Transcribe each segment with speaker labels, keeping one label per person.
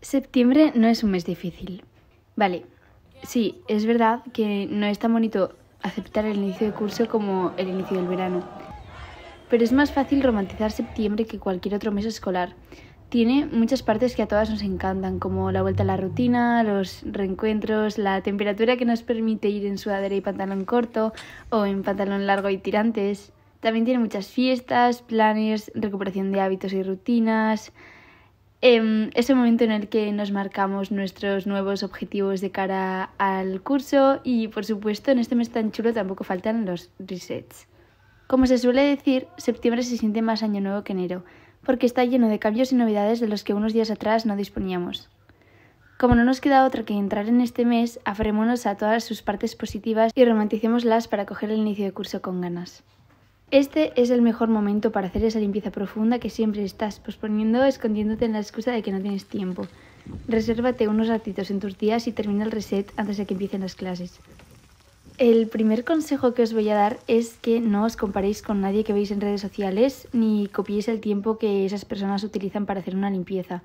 Speaker 1: Septiembre no es un mes difícil. Vale, sí, es verdad que no es tan bonito aceptar el inicio de curso como el inicio del verano. Pero es más fácil romantizar septiembre que cualquier otro mes escolar. Tiene muchas partes que a todas nos encantan, como la vuelta a la rutina, los reencuentros, la temperatura que nos permite ir en sudadera y pantalón corto o en pantalón largo y tirantes. También tiene muchas fiestas, planes, recuperación de hábitos y rutinas, es em, ese momento en el que nos marcamos nuestros nuevos objetivos de cara al curso y por supuesto en este mes tan chulo tampoco faltan los resets. Como se suele decir, septiembre se siente más año nuevo que enero, porque está lleno de cambios y novedades de los que unos días atrás no disponíamos. Como no nos queda otra que entrar en este mes, aferrémonos a todas sus partes positivas y romanticémoslas para coger el inicio de curso con ganas. Este es el mejor momento para hacer esa limpieza profunda que siempre estás posponiendo escondiéndote en la excusa de que no tienes tiempo. Resérvate unos ratitos en tus días y termina el reset antes de que empiecen las clases. El primer consejo que os voy a dar es que no os comparéis con nadie que veis en redes sociales ni copiéis el tiempo que esas personas utilizan para hacer una limpieza.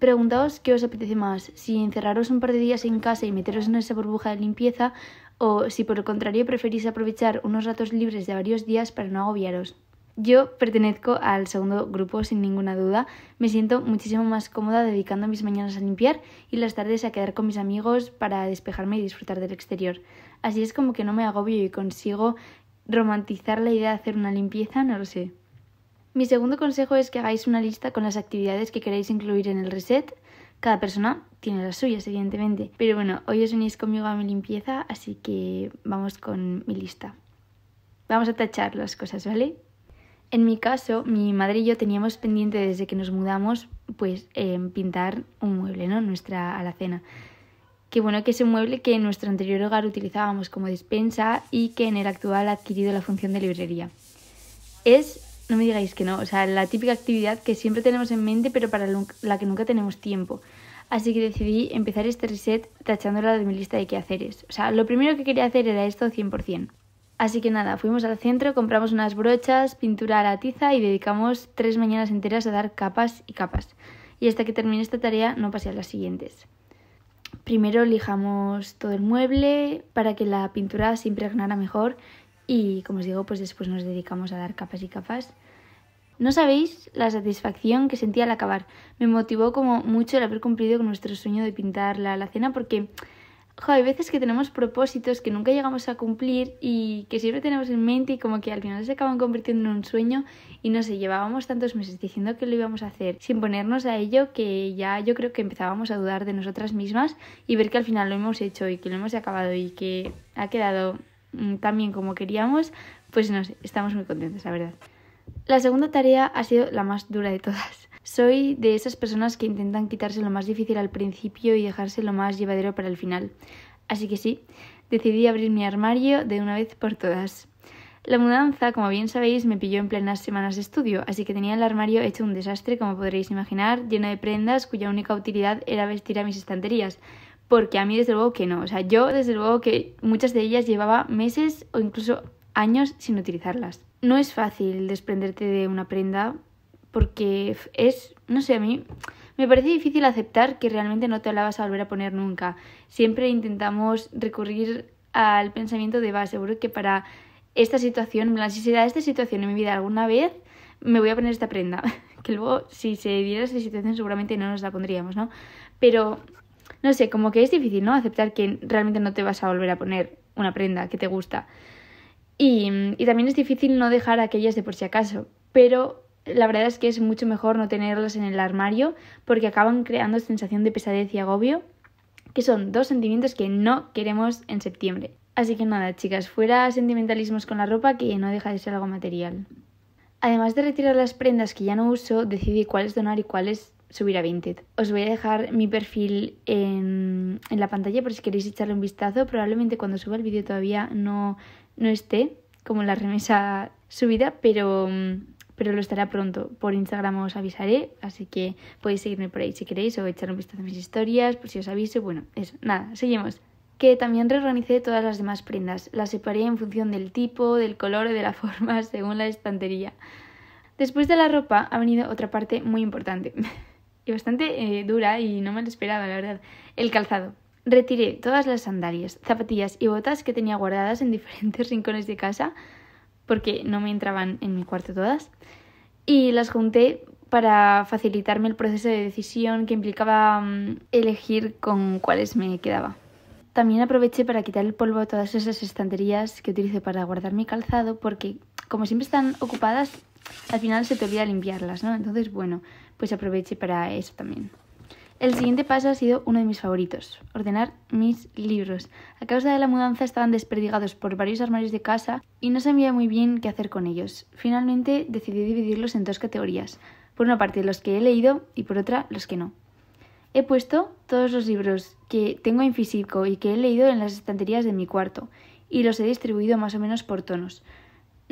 Speaker 1: Preguntaos qué os apetece más, si encerraros un par de días en casa y meteros en esa burbuja de limpieza o si por el contrario preferís aprovechar unos ratos libres de varios días para no agobiaros. Yo pertenezco al segundo grupo sin ninguna duda. Me siento muchísimo más cómoda dedicando mis mañanas a limpiar y las tardes a quedar con mis amigos para despejarme y disfrutar del exterior. Así es como que no me agobio y consigo romantizar la idea de hacer una limpieza, no lo sé. Mi segundo consejo es que hagáis una lista con las actividades que queráis incluir en el reset cada persona tiene las suyas, evidentemente. Pero bueno, hoy os venís conmigo a mi limpieza, así que vamos con mi lista. Vamos a tachar las cosas, ¿vale? En mi caso, mi madre y yo teníamos pendiente desde que nos mudamos, pues eh, pintar un mueble, ¿no? Nuestra alacena. qué bueno que es un mueble que en nuestro anterior hogar utilizábamos como despensa y que en el actual ha adquirido la función de librería. Es no me digáis que no, o sea, la típica actividad que siempre tenemos en mente, pero para la que nunca tenemos tiempo. Así que decidí empezar este reset tachándola de mi lista de quehaceres. O sea, lo primero que quería hacer era esto 100%. Así que nada, fuimos al centro, compramos unas brochas, pintura a la tiza y dedicamos tres mañanas enteras a dar capas y capas. Y hasta que termine esta tarea no pasé a las siguientes. Primero lijamos todo el mueble para que la pintura se impregnara mejor y como os digo, pues después nos dedicamos a dar capas y capas. No sabéis la satisfacción que sentí al acabar. Me motivó como mucho el haber cumplido con nuestro sueño de pintar la cena. porque hay veces que tenemos propósitos que nunca llegamos a cumplir y que siempre tenemos en mente y como que al final se acaban convirtiendo en un sueño y no sé, llevábamos tantos meses diciendo que lo íbamos a hacer sin ponernos a ello que ya yo creo que empezábamos a dudar de nosotras mismas y ver que al final lo hemos hecho y que lo hemos acabado y que ha quedado Mm, también como queríamos, pues no sé, estamos muy contentos, la verdad. La segunda tarea ha sido la más dura de todas. Soy de esas personas que intentan quitarse lo más difícil al principio y dejarse lo más llevadero para el final. Así que sí, decidí abrir mi armario de una vez por todas. La mudanza, como bien sabéis, me pilló en plenas semanas de estudio, así que tenía el armario hecho un desastre, como podréis imaginar, lleno de prendas cuya única utilidad era vestir a mis estanterías, porque a mí desde luego que no. O sea, yo desde luego que muchas de ellas llevaba meses o incluso años sin utilizarlas. No es fácil desprenderte de una prenda porque es, no sé, a mí me parece difícil aceptar que realmente no te la vas a volver a poner nunca. Siempre intentamos recurrir al pensamiento de, va, seguro que para esta situación, si se da esta situación en mi vida alguna vez, me voy a poner esta prenda. que luego, si se diera esta situación, seguramente no nos la pondríamos, ¿no? Pero no sé, como que es difícil, ¿no? Aceptar que realmente no te vas a volver a poner una prenda que te gusta. Y, también es difícil no dejar aquellas de por si acaso. Pero la verdad es que es mucho mejor no tenerlas en el armario porque acaban creando sensación de pesadez y agobio, que son dos sentimientos que no queremos en septiembre. Así que nada, chicas, fuera sentimentalismos con la ropa que no deja de ser algo material. Además de retirar las prendas que ya no uso, decidí cuáles donar y cuáles subir a Vinted. Os voy a dejar mi perfil en, la pantalla por si queréis echarle un vistazo. Probablemente cuando suba el vídeo todavía no, no esté como la remesa subida, pero, pero lo estará pronto. Por Instagram os avisaré, así que podéis seguirme por ahí si queréis o echar un vistazo a mis historias por si os aviso. Bueno, eso, nada, seguimos que también reorganicé todas las demás prendas. Las separé en función del tipo, del color y de la forma según la estantería. Después de la ropa ha venido otra parte muy importante. y bastante eh, dura y no me lo esperaba, la verdad. El calzado. Retiré todas las sandalias, zapatillas y botas que tenía guardadas en diferentes rincones de casa, porque no me entraban en mi cuarto todas, y las junté para facilitarme el proceso de decisión que implicaba mm, elegir con cuáles me quedaba. También aproveché para quitar el polvo a todas esas estanterías que utilicé para guardar mi calzado, porque como siempre están ocupadas, al final se te olvida limpiarlas, ¿no? Entonces, bueno, pues aproveche para eso también. El siguiente paso ha sido uno de mis favoritos, ordenar mis libros. A causa de la mudanza estaban desperdigados por varios armarios de casa y no sabía muy bien qué hacer con ellos. Finalmente decidí dividirlos en dos categorías, por una parte los que he leído y por otra los que no. He puesto todos los libros que tengo en físico y que he leído en las estanterías de mi cuarto y los he distribuido más o menos por tonos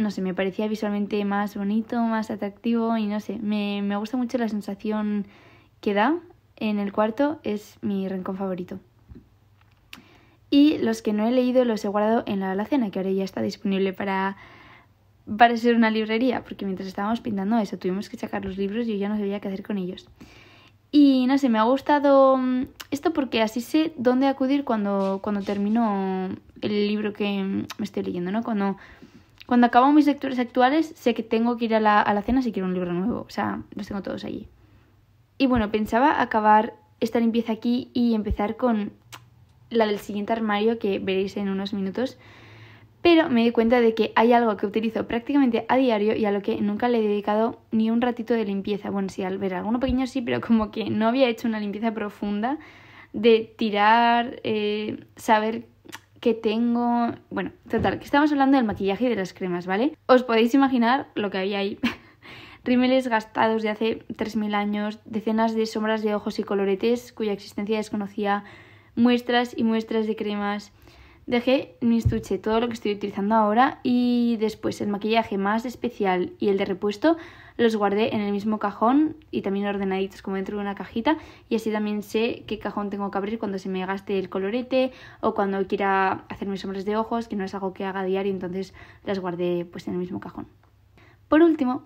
Speaker 1: no sé, me parecía visualmente más bonito, más atractivo y no sé, me, gusta mucho la sensación que da en el cuarto, es mi rincón favorito. Y los que no he leído los he guardado en la alacena, que ahora ya está disponible para, para ser una librería, porque mientras estábamos pintando eso tuvimos que sacar los libros y yo ya no sabía qué hacer con ellos. Y no sé, me ha gustado mm, esto porque así sé dónde acudir cuando, cuando termino el libro que mm, me estoy leyendo, ¿no? Cuando cuando acabo mis lecturas actuales, sé que tengo que ir a la, cena si quiero un libro nuevo. O sea, los tengo todos allí. Y bueno, pensaba acabar esta limpieza aquí y empezar con la del siguiente armario que veréis en unos minutos. Pero me di cuenta de que hay algo que utilizo prácticamente a diario y a lo que nunca le he dedicado ni un ratito de limpieza. Bueno, sí, al ver alguno pequeño sí, pero como que no había hecho una limpieza profunda de tirar, eh, saber que tengo... Bueno, total, que estamos hablando del maquillaje y de las cremas, ¿vale? Os podéis imaginar lo que había ahí. Rímeles gastados de hace 3.000 años, decenas de sombras de ojos y coloretes cuya existencia desconocía, muestras y muestras de cremas, Dejé mi estuche todo lo que estoy utilizando ahora y después el maquillaje más especial y el de repuesto los guardé en el mismo cajón y también ordenaditos como dentro de una cajita y así también sé qué cajón tengo que abrir cuando se me gaste el colorete o cuando quiera hacer mis sombras de ojos, que no es algo que haga diario, entonces las guardé pues en el mismo cajón. Por último,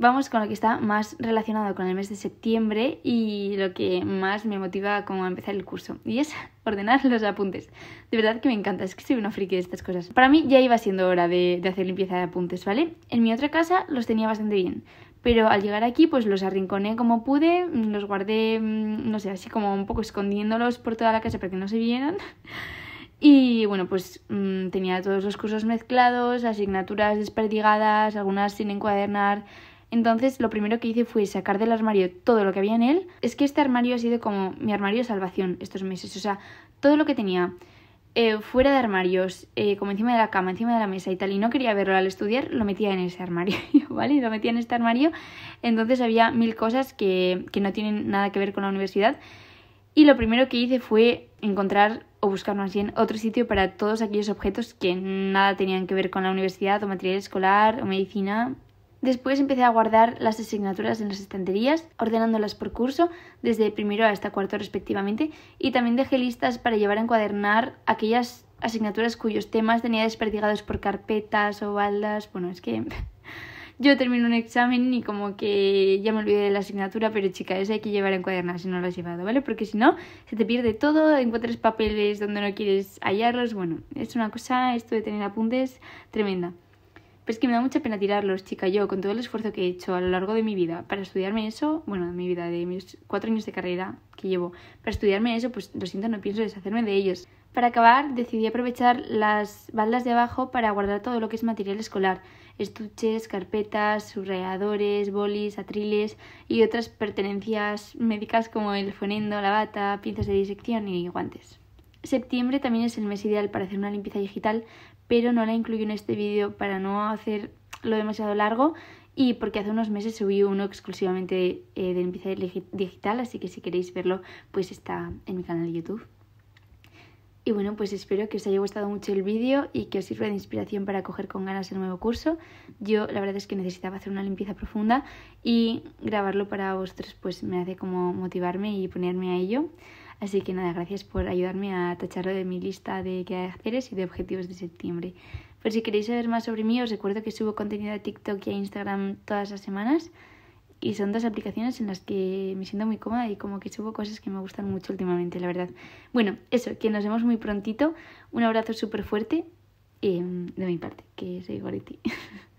Speaker 1: Vamos con lo que está más relacionado con el mes de septiembre y lo que más me motiva como a empezar el curso. Y es ordenar los apuntes. De verdad que me encanta, es que soy una friki de estas cosas. Para mí ya iba siendo hora de, hacer limpieza de apuntes, ¿vale? En mi otra casa los tenía bastante bien. Pero al llegar aquí, pues los arrinconé como pude, los guardé, mm, no sé, así como un poco escondiéndolos por toda la casa para que no se vieran. Y bueno, pues mm, tenía todos los cursos mezclados, asignaturas desperdigadas, algunas sin encuadernar, entonces lo primero que hice fue sacar del armario todo lo que había en él. Es que este armario ha sido como mi armario de salvación estos meses. O sea, todo lo que tenía eh, fuera de armarios, eh, como encima de la cama, encima de la mesa y tal, y no quería verlo al estudiar, lo metía en ese armario, ¿vale? lo metía en este armario. Entonces había mil cosas que, que no tienen nada que ver con la universidad. Y lo primero que hice fue encontrar o buscar más bien otro sitio para todos aquellos objetos que nada tenían que ver con la universidad o material escolar o medicina Después empecé a guardar las asignaturas en las estanterías, ordenándolas por curso, desde primero hasta cuarto respectivamente, y también dejé listas para llevar a encuadernar aquellas asignaturas cuyos temas tenía desperdigados por carpetas o baldas. Bueno, es que yo termino un examen y como que ya me olvidé de la asignatura, pero chica, eso hay que llevar a encuadernar si no lo has llevado, ¿vale? Porque si no, se te pierde todo, encuentras papeles donde no quieres hallarlos. Bueno, es una cosa, esto de tener apuntes, tremenda es que me da mucha pena tirarlos, chica. Yo, con todo el esfuerzo que he hecho a lo largo de mi vida para estudiarme eso, bueno, de mi vida, de mis cuatro años de carrera que llevo, para estudiarme eso, pues lo siento, no pienso deshacerme de ellos. Para acabar, decidí aprovechar las baldas de abajo para guardar todo lo que es material escolar, estuches, carpetas, subrayadores, bolis, atriles y otras pertenencias médicas como el fonendo, la bata, pinzas de disección y guantes. Septiembre también es el mes ideal para hacer una limpieza digital, pero no la incluyo en este vídeo para no hacerlo demasiado largo y porque hace unos meses subí uno exclusivamente eh, de, limpieza digital, así que si queréis verlo, pues está en mi canal de YouTube. Y bueno, pues espero que os haya gustado mucho el vídeo y que os sirva de inspiración para coger con ganas el nuevo curso. Yo la verdad es que necesitaba hacer una limpieza profunda y grabarlo para vosotros pues me hace como motivarme y ponerme a ello. Así que nada, gracias por ayudarme a tacharlo de mi lista de haceres y de objetivos de septiembre. Por si queréis saber más sobre mí, os recuerdo que subo contenido a TikTok y a Instagram todas las semanas. Y son dos aplicaciones en las que me siento muy cómoda y como que subo cosas que me gustan mucho últimamente, la verdad. Bueno, eso, que nos vemos muy prontito. Un abrazo súper fuerte eh, de mi parte, que soy Goretti.